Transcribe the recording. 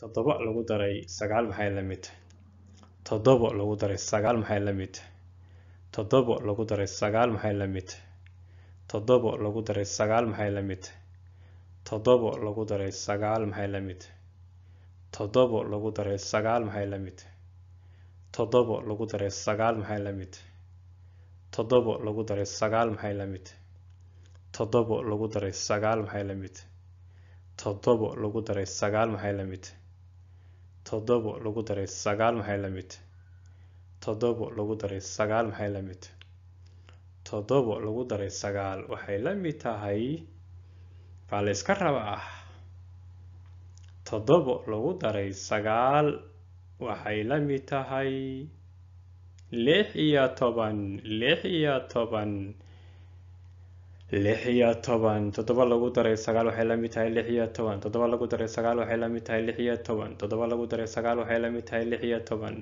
toddoba lagu daray sagaal maxay la mid tahay lagu daray sagaal maxay la mid tahay lagu daray sagaal maxay la mid tahay lagu daray sagaal maxay la mid tahay lagu daray sagaal maxay la mid tahay lagu daray sagaal maxay la mid tahay lagu daray sagaal maxay la mid tahay lagu daray sagaal maxay la mid tahay lagu daray sagaal maxay la mid tahay lagu daray sagaal maxay la mid tahay toddobo lagu daray sagaal maxay la mid toddobo lagu daray sagaal maxay la mid toddobo lagu daray sagaal waxay la mid tahay baa la iska raba ah toddobo lagu daray sagaal waxay la mid tahay lix iyo toban lix iyo toban lix iyo toban toddoba lagu daray sagaal waxay lamid tahay lix iyo toban toddoba lagu daray sagaal waxay lamid tahay lix iyo toban toddoba lagu daray sagaal waxay lamid tahay lix iyo toban